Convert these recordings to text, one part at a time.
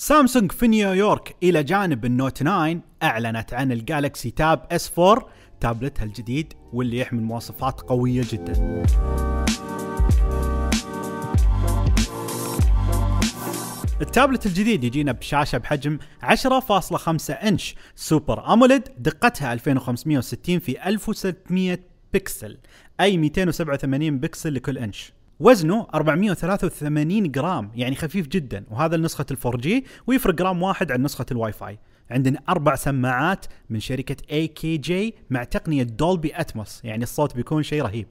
سامسونج في نيويورك إلى جانب النوت 9 أعلنت عن الجالكسي تاب اس 4 تابلتها الجديد واللي يحمل مواصفات قوية جدا التابلت الجديد يجينا بشاشة بحجم 10.5 انش سوبر اموليد دقتها 2560 في 1600 بكسل اي 287 بكسل لكل انش وزنه 483 جرام يعني خفيف جدا وهذا لنسخة الفور جي ويفرق جرام واحد عن نسخة الواي فاي عندنا أربع سماعات من شركة اي كي جي مع تقنية دولبي أتموس يعني الصوت بيكون شيء رهيب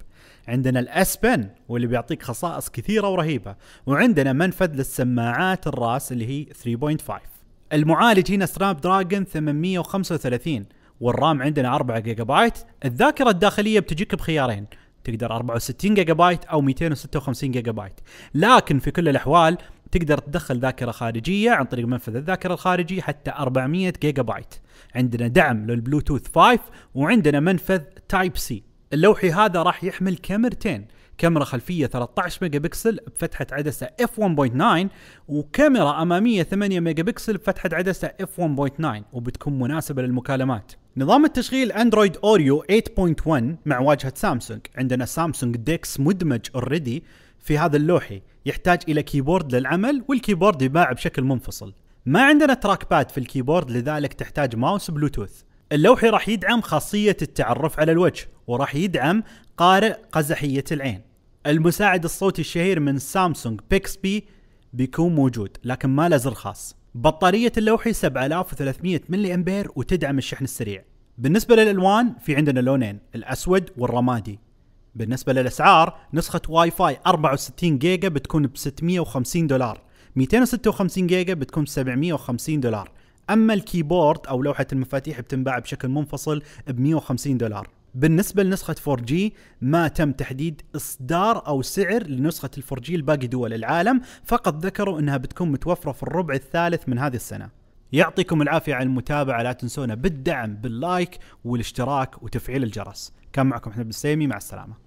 عندنا الاس بن واللي بيعطيك خصائص كثيرة ورهيبة وعندنا منفذ للسماعات الراس اللي هي 3.5 المعالج هنا سناب دراجون 835 والرام عندنا 4 جيجا بايت الذاكرة الداخلية بتجيك بخيارين تقدر 64 جيجا بايت او 256 جيجا بايت لكن في كل الاحوال تقدر تدخل ذاكره خارجيه عن طريق منفذ الذاكره الخارجي حتى 400 جيجا بايت عندنا دعم للبلوتوث 5 وعندنا منفذ تايب سي اللوحي هذا راح يحمل كاميرتين كاميرا خلفية 13 ميجا بكسل بفتحة اف f1.9 وكاميرا أمامية 8 ميجا بكسل بفتحة اف f1.9 وبتكون مناسبة للمكالمات نظام التشغيل اندرويد اوريو 8.1 مع واجهة سامسونج عندنا سامسونج ديكس مدمج اوريدي في هذا اللوحي يحتاج الى كيبورد للعمل والكيبورد يباع بشكل منفصل ما عندنا تراك باد في الكيبورد لذلك تحتاج ماوس بلوتوث اللوحي راح يدعم خاصية التعرف على الوجه وراح يدعم قارئ قزحية العين المساعد الصوتي الشهير من سامسونج بيكس بي بيكون موجود لكن ما له زر خاص بطارية اللوحي 7300 ملي أمبير وتدعم الشحن السريع بالنسبة للألوان في عندنا لونين الأسود والرمادي بالنسبة للأسعار نسخة واي فاي 64 جيجا بتكون ب 650 دولار 256 جيجا بتكون ب 750 دولار أما الكيبورد أو لوحة المفاتيح بتنباع بشكل منفصل ب 150 دولار بالنسبه لنسخه 4 g ما تم تحديد اصدار او سعر لنسخه ال 4 g لباقي دول العالم فقط ذكروا انها بتكون متوفره في الربع الثالث من هذه السنه يعطيكم العافيه على المتابعه لا تنسونا بالدعم باللايك والاشتراك وتفعيل الجرس كان معكم احمد بن مع السلامه